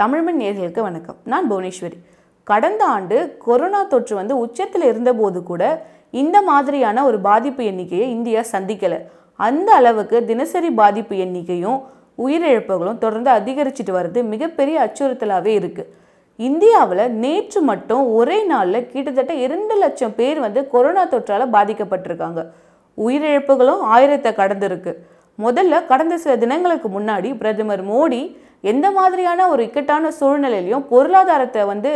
தமிழ்மண் நேர்களுக்கு வணக்கம் நான் புவனேஸ்வரி கடந்த ஆண்டு கொரோனா தொற்று வந்து உச்சத்தில் இருந்தபோது கூட இந்த மாதிரியான ஒரு பாதிப்பு எண்ணிக்கையை இந்தியா சந்திக்கலை அந்த அளவுக்கு தினசரி பாதிப்பு எண்ணிக்கையும் உயிரிழப்புகளும் தொடர்ந்து அதிகரிச்சிட்டு வர்றது மிகப்பெரிய அச்சுறுத்தலாகவே இருக்குது இந்தியாவில் நேற்று மட்டும் ஒரே நாளில் கிட்டத்தட்ட இரண்டு லட்சம் பேர் வந்து கொரோனா தொற்றால் பாதிக்கப்பட்டிருக்காங்க உயிரிழப்புகளும் ஆயிரத்தை கடந்திருக்கு முதல்ல கடந்த சில தினங்களுக்கு முன்னாடி பிரதமர் மோடி எந்த மாதிரியான ஒரு இக்கட்டான சூழ்நிலையிலையும் பொருளாதாரத்தை வந்து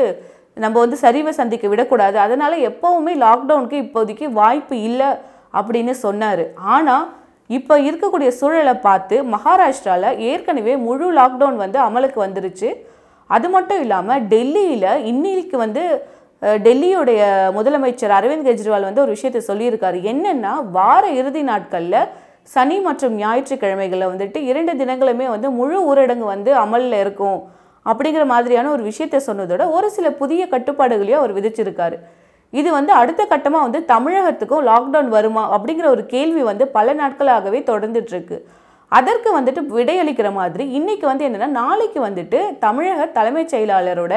நம்ம வந்து சரிவை சந்திக்க விடக்கூடாது அதனால் எப்போவுமே லாக்டவுனுக்கு இப்போதைக்கு வாய்ப்பு இல்லை அப்படின்னு சொன்னார் ஆனால் இப்போ இருக்கக்கூடிய சூழலை பார்த்து மகாராஷ்டிராவில் ஏற்கனவே முழு லாக்டவுன் வந்து அமலுக்கு வந்துருச்சு அது மட்டும் இல்லாமல் டெல்லியில் இன்னிக்கு வந்து டெல்லியுடைய முதலமைச்சர் அரவிந்த் கெஜ்ரிவால் வந்து ஒரு விஷயத்தை சொல்லியிருக்காரு என்னென்னா வார இறுதி நாட்களில் சனி மற்றும் ஞாயிற்றுக்கிழமைகளில் வந்துட்டு இரண்டு தினங்களுமே வந்து முழு ஊரடங்கு வந்து அமலில் இருக்கும் அப்படிங்கிற மாதிரியான ஒரு விஷயத்த சொன்னதோட ஒரு சில புதிய கட்டுப்பாடுகளையும் அவர் விதிச்சிருக்காரு இது வந்து அடுத்த கட்டமாக வந்து தமிழகத்துக்கும் லாக்டவுன் வருமா அப்படிங்கிற ஒரு கேள்வி வந்து பல நாட்களாகவே தொடர்ந்துட்டுருக்கு அதற்கு வந்துட்டு விடையளிக்கிற மாதிரி இன்றைக்கி வந்து என்னென்னா நாளைக்கு வந்துட்டு தமிழக தலைமைச் செயலாளரோட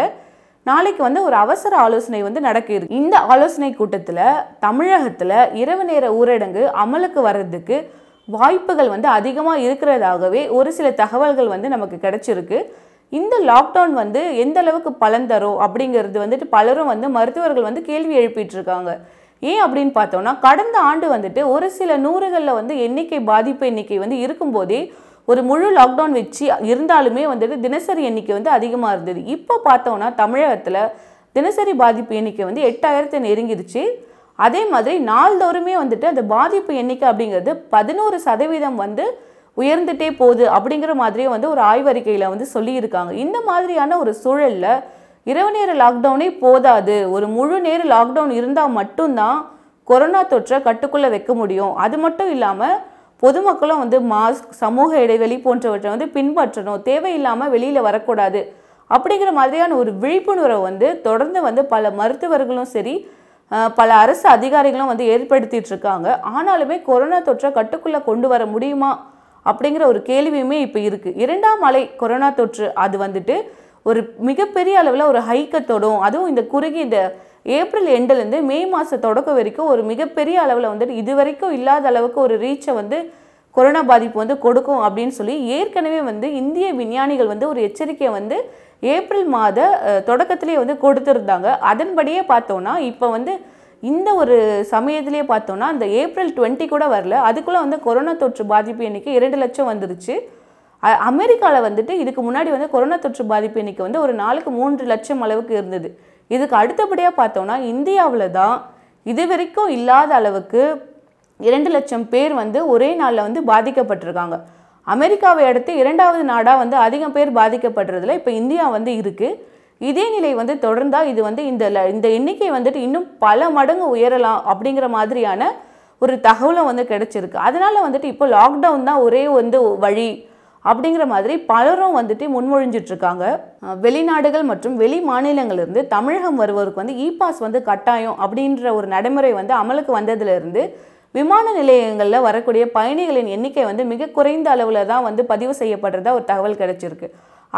நாளைக்கு வந்து ஒரு அவசர ஆலோசனை வந்து நடக்குது இந்த ஆலோசனை கூட்டத்தில் தமிழகத்தில் இரவு நேர ஊரடங்கு அமலுக்கு வர்றதுக்கு வாய்ப்புகள் வந்து அதிகமாக இருக்கிறதாகவே ஒரு சில தகவல்கள் வந்து நமக்கு கிடைச்சிருக்கு இந்த லாக்டவுன் வந்து எந்த அளவுக்கு பலன் தரும் அப்படிங்கிறது வந்துட்டு பலரும் வந்து மருத்துவர்கள் வந்து கேள்வி எழுப்பிட்டு இருக்காங்க ஏன் அப்படின்னு பார்த்தோம்னா கடந்த ஆண்டு வந்துட்டு ஒரு சில நூறுகளில் வந்து எண்ணிக்கை பாதிப்பு எண்ணிக்கை வந்து இருக்கும்போதே ஒரு முழு லாக்டவுன் வச்சு இருந்தாலுமே வந்துட்டு தினசரி எண்ணிக்கை வந்து அதிகமாக இருந்தது இப்போ பார்த்தோம்னா தமிழகத்தில் தினசரி பாதிப்பு எண்ணிக்கை வந்து எட்டாயிரத்தை நெருங்கிடுச்சு அதே மாதிரி நாள்தோறுமே வந்துட்டு அந்த பாதிப்பு எண்ணிக்கை அப்படிங்கிறது பதினோரு சதவீதம் வந்து உயர்ந்துட்டே போகுது அப்படிங்கிற மாதிரியே வந்து ஒரு ஆய்வறிக்கையில் வந்து சொல்லியிருக்காங்க இந்த மாதிரியான ஒரு சூழலில் இரவு நேர லாக்டவுனே போதாது ஒரு முழு நேர லாக்டவுன் இருந்தால் மட்டும்தான் கொரோனா தொற்றை கட்டுக்குள்ளே வைக்க முடியும் அது மட்டும் இல்லாமல் பொதுமக்களும் வந்து மாஸ்க் சமூக இடைவெளி போன்றவற்றை வந்து பின்பற்றணும் தேவையில்லாமல் வெளியில் வரக்கூடாது அப்படிங்கிற மாதிரியான ஒரு விழிப்புணர்வை வந்து தொடர்ந்து வந்து பல மருத்துவர்களும் சரி பல அரசு அதிகாரிகளும் வந்து ஏற்படுத்திட்டு இருக்காங்க ஆனாலுமே கொரோனா தொற்றை கட்டுக்குள்ளே கொண்டு வர முடியுமா அப்படிங்கிற ஒரு கேள்வியுமே இப்போ இருக்குது இரண்டாம் அலை கொரோனா தொற்று அது வந்துட்டு ஒரு மிகப்பெரிய அளவில் ஒரு ஹைக்கை தொடும் அதுவும் இந்த குறுகி இந்த ஏப்ரல் எண்டுலேருந்து மே மாத தொடக்கம் வரைக்கும் ஒரு மிகப்பெரிய அளவில் வந்துட்டு இது வரைக்கும் இல்லாத அளவுக்கு ஒரு ரீச்சை வந்து கொரோனா பாதிப்பு வந்து கொடுக்கும் அப்படின்னு சொல்லி ஏற்கனவே வந்து இந்திய விஞ்ஞானிகள் வந்து ஒரு எச்சரிக்கையை வந்து ஏப்ரல் மாத தொடக்கத்திலே வந்து கொடுத்துருந்தாங்க அதன்படியே பார்த்தோன்னா இப்போ வந்து இந்த ஒரு சமயத்திலே பார்த்தோன்னா அந்த ஏப்ரல் டுவெண்ட்டி கூட வரல அதுக்குள்ளே வந்து கொரோனா தொற்று பாதிப்பு எண்ணிக்கை இரண்டு லட்சம் வந்துருச்சு அமெரிக்காவில் வந்துட்டு இதுக்கு முன்னாடி வந்து கொரோனா தொற்று பாதிப்பு எண்ணிக்கை வந்து ஒரு நாளுக்கு மூன்று லட்சம் அளவுக்கு இருந்தது இதுக்கு அடுத்தபடியாக பார்த்தோன்னா இந்தியாவில் தான் இது வரைக்கும் இல்லாத அளவுக்கு இரண்டு லட்சம் பேர் வந்து ஒரே நாளில் வந்து பாதிக்கப்பட்டிருக்காங்க அமெரிக்காவை அடுத்து இரண்டாவது நாடாக வந்து அதிகம் பேர் பாதிக்கப்படுறதுல இப்போ இந்தியா வந்து இருக்குது இதே நிலை வந்து தொடர்ந்தால் இது வந்து இந்த இந்த எண்ணிக்கை வந்துட்டு இன்னும் பல மடங்கு உயரலாம் அப்படிங்கிற மாதிரியான ஒரு தகவலும் வந்து கிடச்சிருக்கு அதனால் வந்துட்டு இப்போ லாக்டவுன் தான் ஒரே வந்து வழி அப்படிங்கிற மாதிரி பலரும் வந்துட்டு முன்மொழிஞ்சிட்ருக்காங்க வெளிநாடுகள் மற்றும் வெளி மாநிலங்களிலிருந்து தமிழகம் வருவோருக்கு வந்து இ பாஸ் வந்து கட்டாயம் அப்படின்ற ஒரு நடைமுறை வந்து அமலுக்கு வந்ததுலேருந்து விமான நிலையங்களில் வரக்கூடிய பயணிகளின் எண்ணிக்கை வந்து மிக குறைந்த அளவில் தான் வந்து பதிவு செய்யப்படுறதா ஒரு தகவல் கிடைச்சிருக்கு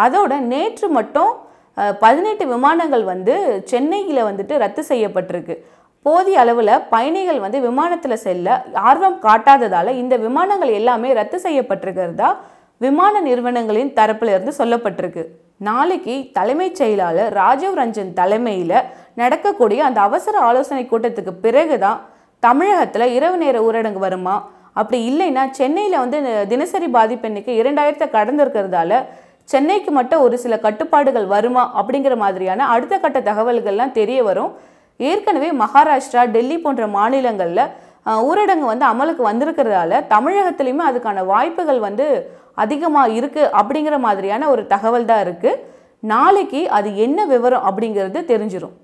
அதோட நேற்று மட்டும் பதினெட்டு விமானங்கள் வந்து சென்னையில் வந்துட்டு ரத்து செய்யப்பட்டிருக்கு போதிய அளவில் பயணிகள் வந்து விமானத்தில் செல்ல ஆர்வம் காட்டாததால் இந்த விமானங்கள் எல்லாமே ரத்து செய்யப்பட்டிருக்கிறதா விமான நிறுவனங்களின் தரப்பிலிருந்து சொல்லப்பட்டிருக்கு நாளைக்கு தலைமைச் செயலாளர் ராஜீவ் ரஞ்சன் தலைமையில் நடக்கக்கூடிய அந்த அவசர ஆலோசனை கூட்டத்துக்கு பிறகு தான் தமிழகத்தில் இரவு நேர ஊரடங்கு வருமா அப்படி இல்லைன்னா சென்னையில் வந்து தினசரி பாதிப்பு எண்ணிக்கை இரண்டாயிரத்தை கடந்திருக்கிறதால சென்னைக்கு மட்டும் ஒரு சில கட்டுப்பாடுகள் வருமா அப்படிங்கிற மாதிரியான அடுத்த கட்ட தகவல்கள்லாம் தெரிய வரும் ஏற்கனவே மகாராஷ்டிரா டெல்லி போன்ற மாநிலங்களில் ஊரடங்கு வந்து அமலுக்கு வந்திருக்கிறதால தமிழகத்துலேயுமே அதுக்கான வாய்ப்புகள் வந்து அதிகமாக இருக்குது அப்படிங்கிற மாதிரியான ஒரு தகவல் தான் இருக்குது நாளைக்கு அது என்ன விவரம் அப்படிங்கிறது தெரிஞ்சிடும்